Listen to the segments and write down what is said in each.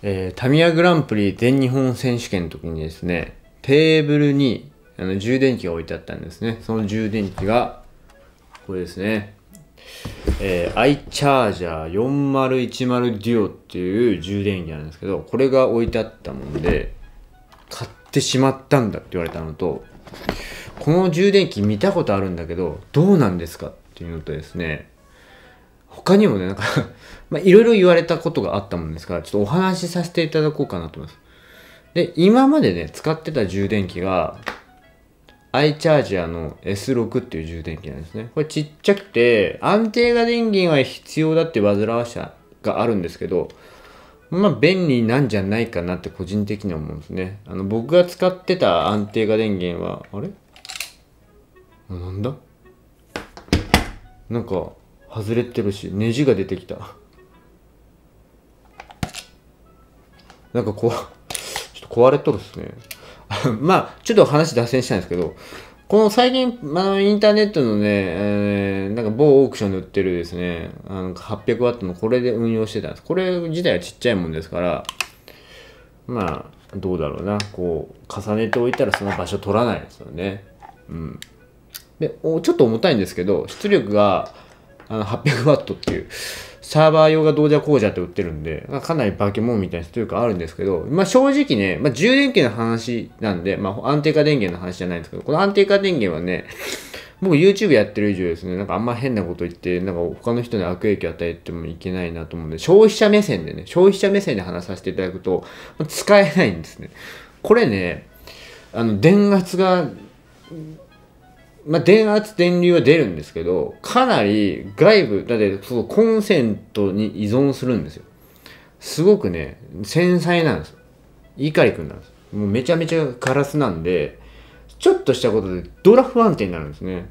えー、タミヤグランプリ全日本選手権の時にですね、テーブルにあの充電器が置いてあったんですね。その充電器が、これですね。えー、iCharger4010 Duo っていう充電器なんですけど、これが置いてあったもんで、買ってしまったんだって言われたのと、この充電器見たことあるんだけど、どうなんですかっていうのとですね、他にもね、なんか まあ、いろいろ言われたことがあったもんですから、ちょっとお話しさせていただこうかなと思います。で、今までね、使ってた充電器が、iCharger の S6 っていう充電器なんですね。これちっちゃくて、安定が電源は必要だって煩わしさがあるんですけど、まあ便利なんじゃないかなって個人的には思うんですね。あの僕が使ってた安定が電源は、あれなんだなんか、外れてるしネジが出てきたなんかこう ちょっと壊れとるっすね まあちょっと話脱線したんですけどこの最近、まあ、インターネットのね、えー、なんか某オークションで売ってるですね、あの800ワットのこれで運用してたんです。これ自体はちっちゃいもんですから、まあ、どうだろうな、こう、重ねておいたらその場所取らないですよね。うん。で、ちょっと重たいんですけど、出力が、あの800ワットっていう、サーバー用がどうじゃこうじゃって売ってるんで、かなり化け物みたいな人というかあるんですけど、まあ正直ね、まあ充電器の話なんで、まあ安定化電源の話じゃないんですけど、この安定化電源はね、僕 YouTube やってる以上ですね、なんかあんま変なこと言って、なんか他の人に悪影響与えてもいけないなと思うんで、消費者目線でね、消費者目線で話させていただくと、使えないんですね。これね、あの、電圧が、まあ、電圧電流は出るんですけどかなり外部だってそのコンセントに依存するんですよすごくね繊細なんですよ碇君なんですもうめちゃめちゃガラスなんでちょっとしたことでドラ不安定になるんですね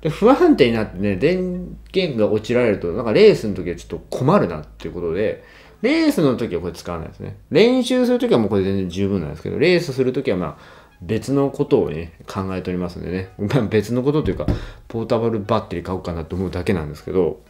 で不安定になってね電源が落ちられるとなんかレースの時はちょっと困るなっていうことでレースの時はこれ使わないですね練習する時はもうこれ全然十分なんですけどレースする時はまあ別のことをね、考えておりますんでね。まあ、別のことというか、ポータブルバッテリー買おうかなと思うだけなんですけど、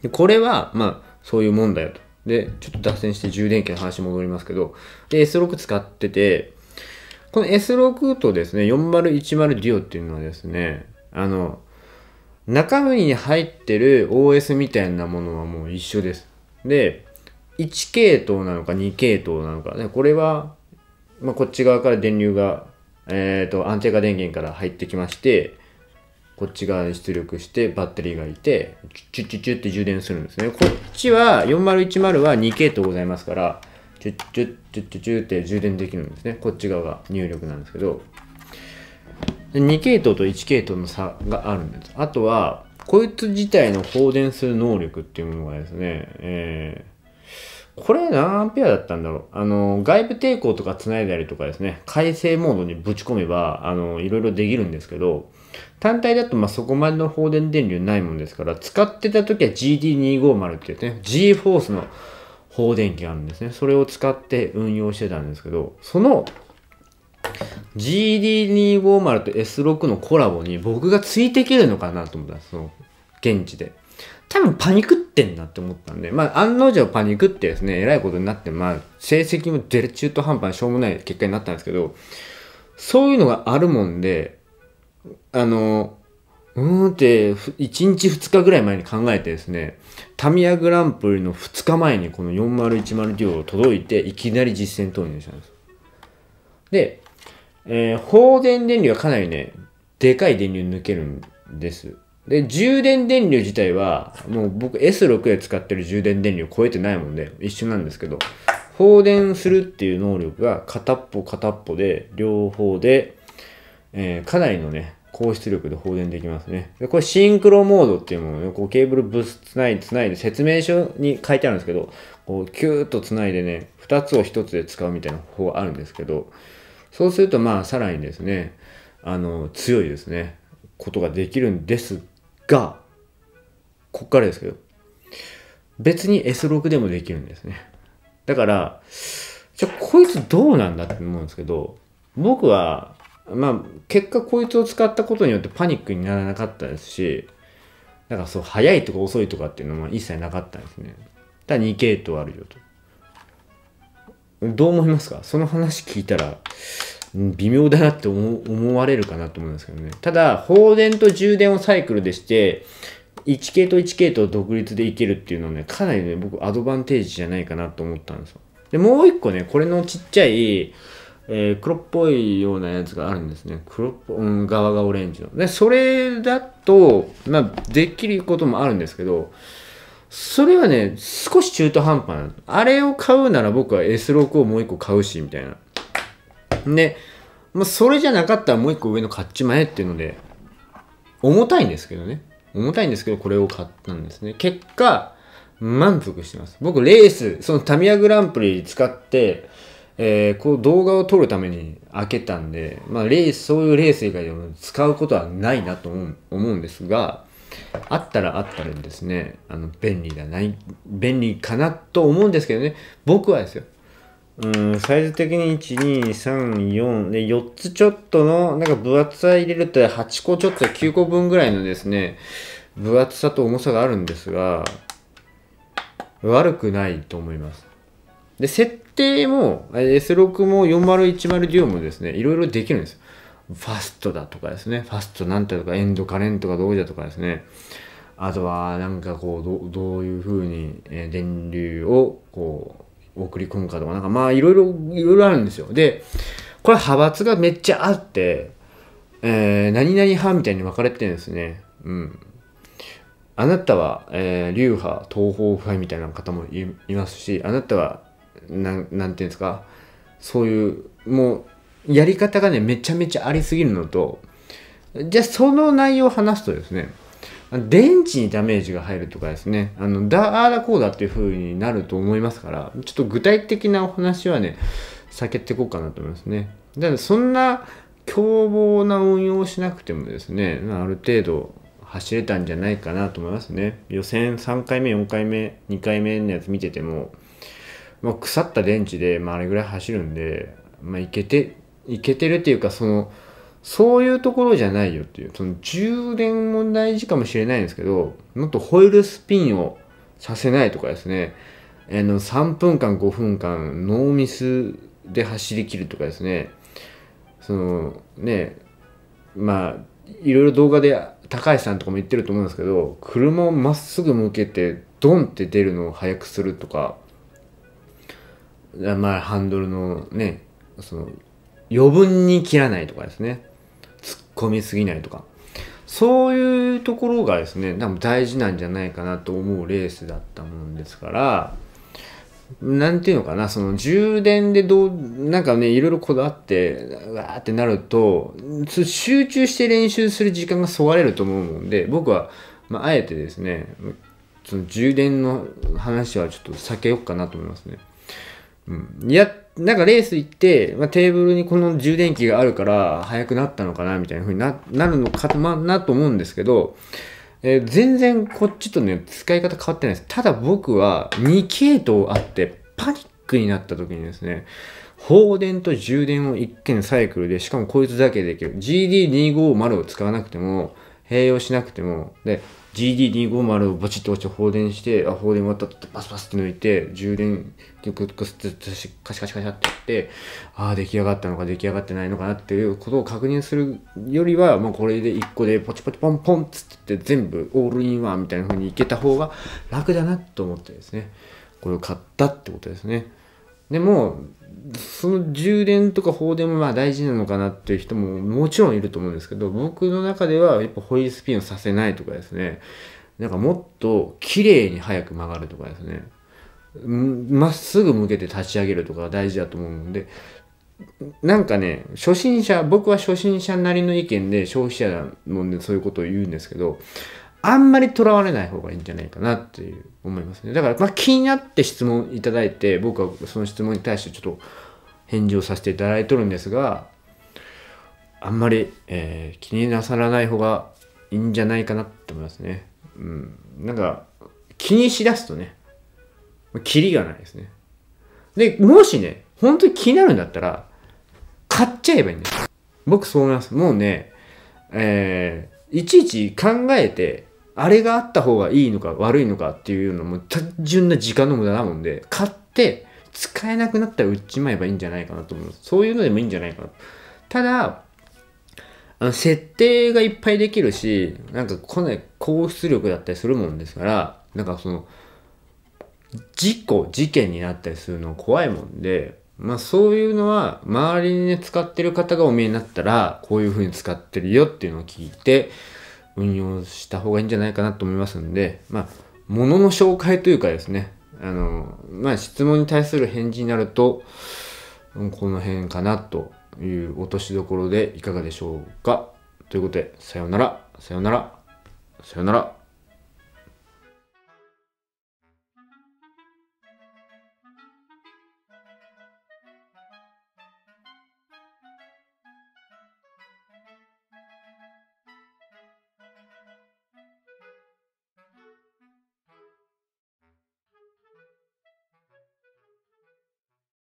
でこれは、まあ、そういうもんだよと。で、ちょっと脱線して充電器の話戻りますけど、で、S6 使ってて、この S6 とですね、4010デュオっていうのはですね、あの、中身に入ってる OS みたいなものはもう一緒です。で、1系統なのか2系統なのか、ね、これはまあ、こっち側から電流が、えっ、ー、と、安定化電源から入ってきまして、こっち側に出力してバッテリーがいて、チュッチュッチュッって充電するんですね。こっちは、4010は 2K とございますから、チュッチュッチュッチュッチュって充電できるんですね。こっち側が入力なんですけど、2系統と1系統の差があるんです。あとは、こいつ自体の放電する能力っていうものがですね、えこれ何アンペアだったんだろうあの、外部抵抗とか繋いだりとかですね、回生モードにぶち込めば、あの、いろいろできるんですけど、単体だとまそこまでの放電電流ないもんですから、使ってた時は GD250 っていうね、G フォースの放電機があるんですね。それを使って運用してたんですけど、その GD250 と S6 のコラボに僕がついていけるのかなと思ったんです、その現地で。多分パニクっってんだって思ったんで、まあ、案の定パニックってですね、えらいことになって、まあ、成績も出る中途半端にしょうもない結果になったんですけど、そういうのがあるもんで、あの、うーんって、1日2日ぐらい前に考えてですね、タミヤグランプリの2日前にこの4 0 1 0 d を届いて、いきなり実践投入したんです。で、えー、放電電流はかなりね、でかい電流抜けるんです。で、充電電流自体は、もう僕 S6 で使ってる充電電流超えてないもんで、一緒なんですけど、放電するっていう能力が片っぽ片っぽで、両方で、えー、かなりのね、高出力で放電できますね。で、これシンクロモードっていうものを、ね、こうケーブルブつつないつないで説明書に書いてあるんですけど、こうキューッとつないでね、2つを1つで使うみたいな方法があるんですけど、そうするとまあさらにですね、あの、強いですね、ことができるんですが、こっからですけど、別に S6 でもできるんですね。だから、じゃこいつどうなんだって思うんですけど、僕は、まあ、結果こいつを使ったことによってパニックにならなかったですし、だからそう、早いとか遅いとかっていうのは一切なかったんですね。ただ2系統あるよと。どう思いますかその話聞いたら、微妙だなって思われるかなと思うんですけどね。ただ、放電と充電をサイクルでして、1 k と1 k と独立でいけるっていうのはね、かなりね、僕アドバンテージじゃないかなと思ったんですよ。で、もう一個ね、これのちっちゃい、えー、黒っぽいようなやつがあるんですね。黒っぽい、うん、側がオレンジの。で、それだと、まあ、できることもあるんですけど、それはね、少し中途半端なの。あれを買うなら僕は S6 をもう一個買うし、みたいな。で、まあ、それじゃなかったらもう一個上の買っちまえっていうので、重たいんですけどね。重たいんですけど、これを買ったんですね。結果、満足してます。僕、レース、そのタミヤグランプリ使って、えー、こう動画を撮るために開けたんで、まあ、レース、そういうレース以外でも使うことはないなと思うんですが、あったらあったらですね、あの、便利だない、便利かなと思うんですけどね、僕はですよ、うん、サイズ的に1、2、3、4で、4つちょっとの、なんか分厚さ入れると8個ちょっと9個分ぐらいのですね、分厚さと重さがあるんですが、悪くないと思います。で、設定も、S6 も4010デュオもですね、いろいろできるんですファストだとかですね、ファストなんてとか、エンドカレンとかどうじゃとかですね、あとはなんかこう、どどういう風に電流をこう、送り込むかとかなんかまあいろいろいろいろあるんですよでこれ派閥がめっちゃあって、えー、何々派みたいに分かれてるんですねうんあなたは、えー、流派東方派みたいな方もいますしあなたはなんなんていうんですかそういうもうやり方がねめちゃめちゃありすぎるのとじゃあその内容を話すとですね電池にダメージが入るとかですね、あの、だあだこうだっていう風になると思いますから、ちょっと具体的なお話はね、避けていこうかなと思いますね。だからそんな凶暴な運用をしなくてもですね、ある程度走れたんじゃないかなと思いますね。予選3回目、4回目、2回目のやつ見てても、まあ、腐った電池で、まあ、あれぐらい走るんで、まあ、いけて、いけてるっていうか、その、そういうところじゃないよっていう、その充電も大事かもしれないんですけど、もっとホイールスピンをさせないとかですね、あの3分間、5分間、ノーミスで走りきるとかですね、そのね、まあ、いろいろ動画で高橋さんとかも言ってると思うんですけど、車をまっすぐ向けて、ドンって出るのを速くするとか、まあ、ハンドルのね、その余分に切らないとかですね。込みすぎないとかそういうところがですね多分大事なんじゃないかなと思うレースだったもんですから何て言うのかなその充電でどうなんかねいろいろこだわってわーってなると集中して練習する時間がそがれると思うので僕は、まあ、あえてですねその充電の話はちょっと避けようかなと思いますね。うん、いやなんかレース行って、まあ、テーブルにこの充電器があるから速くなったのかなみたいな風にななるのか、まあ、なと思うんですけど、えー、全然こっちとね使い方変わってないですただ僕は2系統あってパニックになった時にですね放電と充電を1件サイクルでしかもこいつだけでできる GD250 を使わなくても併用しなくてもで GD250 をバチッと押して放電して、あ、放電終わったってパスパスって抜いて、充電、って、カシカシカシってやって、ああ、出来上がったのか出来上がってないのかなっていうことを確認するよりは、もうこれで1個でポチポチポンポンっつって全部オールインワンみたいな風にいけた方が楽だなと思ってですね、これを買ったってことですね。でもその充電とか放電もまあ大事なのかなっていう人ももちろんいると思うんですけど僕の中ではやっぱホイールスピンをさせないとかですねなんかもっと綺麗に早く曲がるとかですねまっすぐ向けて立ち上げるとか大事だと思うんでなんかね初心者僕は初心者なりの意見で消費者なんでそういうことを言うんですけどあんまりとらわれない方がいいんじゃないかなっていう思いますね。だから、まあ、気になって質問いただいて、僕はその質問に対してちょっと返事をさせていただいとるんですが、あんまり、えー、気になさらない方がいいんじゃないかなって思いますね。うん。なんか、気にしだすとね、キリがないですね。で、もしね、本当に気になるんだったら、買っちゃえばいいんです。僕そう思います。もうね、えー、いちいち考えて、あれがあった方がいいのか悪いのかっていうのも単純な時間の無駄なもんで買って使えなくなったら売っちまえばいいんじゃないかなと思うそういうのでもいいんじゃないかなただあの設定がいっぱいできるしなんかこない高出力だったりするもんですからなんかその事故事件になったりするの怖いもんでまあそういうのは周りにね使ってる方がお見えになったらこういう風に使ってるよっていうのを聞いて運用した方がいいんじゃないかなと思いますんで、まあ、ものの紹介というかですね、あの、まあ、質問に対する返事になると、この辺かなという落としどころでいかがでしょうか。ということで、さようなら、さようなら、さようなら。